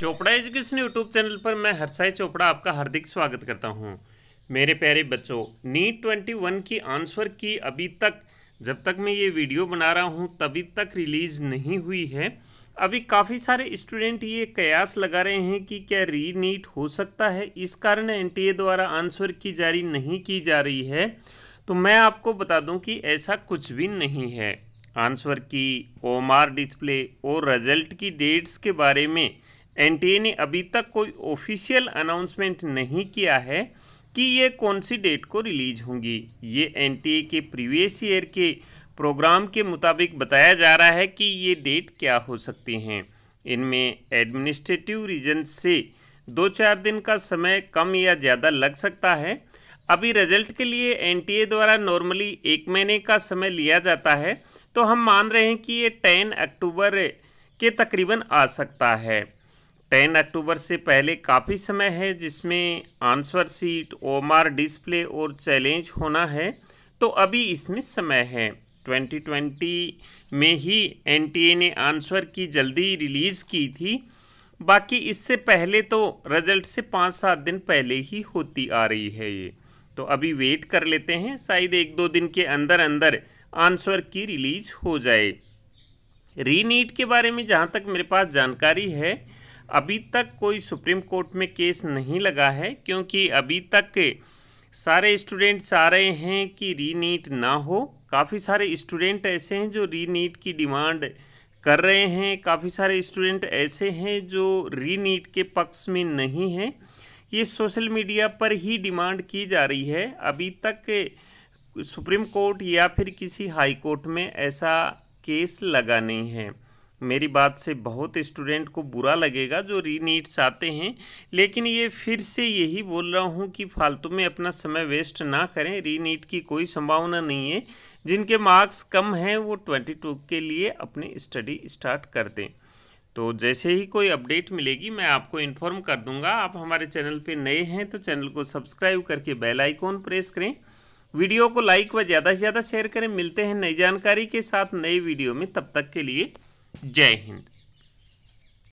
Chopra education YouTube channel पर मैं हरसाई चोपड़ा आपका हार्दिक स्वागत करता हूं मेरे प्यारे बच्चों नीट ट्वेंटी वन की आंसर की अभी तक जब तक मैं ये वीडियो बना रहा हूं तभी तक रिलीज़ नहीं हुई है अभी काफ़ी सारे स्टूडेंट ये कयास लगा रहे हैं कि क्या री नीट हो सकता है इस कारण एन द्वारा आंसर की जारी नहीं की जा रही है तो मैं आपको बता दूँ कि ऐसा कुछ भी नहीं है आंसर की ओ डिस्प्ले और रिजल्ट की डेट्स के बारे में एनटीए ने अभी तक कोई ऑफिशियल अनाउंसमेंट नहीं किया है कि ये कौन सी डेट को रिलीज होंगी ये एनटीए के प्रीवियस ईयर के प्रोग्राम के मुताबिक बताया जा रहा है कि ये डेट क्या हो सकती हैं इनमें एडमिनिस्ट्रेटिव रीजन से दो चार दिन का समय कम या ज़्यादा लग सकता है अभी रिजल्ट के लिए एनटीए द्वारा नॉर्मली एक महीने का समय लिया जाता है तो हम मान रहे हैं कि ये टेन अक्टूबर के तकरीबन आ सकता है टेन अक्टूबर से पहले काफ़ी समय है जिसमें आंसर सीट ओमार डिस्प्ले और चैलेंज होना है तो अभी इसमें समय है 2020 में ही एन ने आंसर की जल्दी रिलीज़ की थी बाकी इससे पहले तो रिजल्ट से पाँच सात दिन पहले ही होती आ रही है ये तो अभी वेट कर लेते हैं शायद एक दो दिन के अंदर अंदर आंसर की रिलीज हो जाए रीनीट के बारे में जहाँ तक मेरे पास जानकारी है अभी तक कोई सुप्रीम कोर्ट में केस नहीं लगा है क्योंकि अभी तक सारे स्टूडेंट रहे हैं कि रीनीट ना हो काफ़ी सारे स्टूडेंट ऐसे हैं जो रीनीट की डिमांड कर रहे हैं काफ़ी सारे स्टूडेंट ऐसे हैं जो रीनीट के पक्ष में नहीं हैं ये सोशल मीडिया पर ही डिमांड की जा रही है अभी तक सुप्रीम कोर्ट या फिर किसी हाई कोर्ट में ऐसा केस लगा नहीं है मेरी बात से बहुत स्टूडेंट को बुरा लगेगा जो रीनीट चाहते हैं लेकिन ये फिर से यही बोल रहा हूँ कि फालतू में अपना समय वेस्ट ना करें रीनीट की कोई संभावना नहीं है जिनके मार्क्स कम हैं वो ट्वेंटी टू के लिए अपनी स्टडी स्टार्ट कर दें तो जैसे ही कोई अपडेट मिलेगी मैं आपको इन्फॉर्म कर दूँगा आप हमारे चैनल पर नए हैं तो चैनल को सब्सक्राइब करके बेल आइकॉन प्रेस करें वीडियो को लाइक व ज़्यादा से ज़्यादा शेयर करें मिलते हैं नई जानकारी के साथ नए वीडियो में तब तक के लिए Jai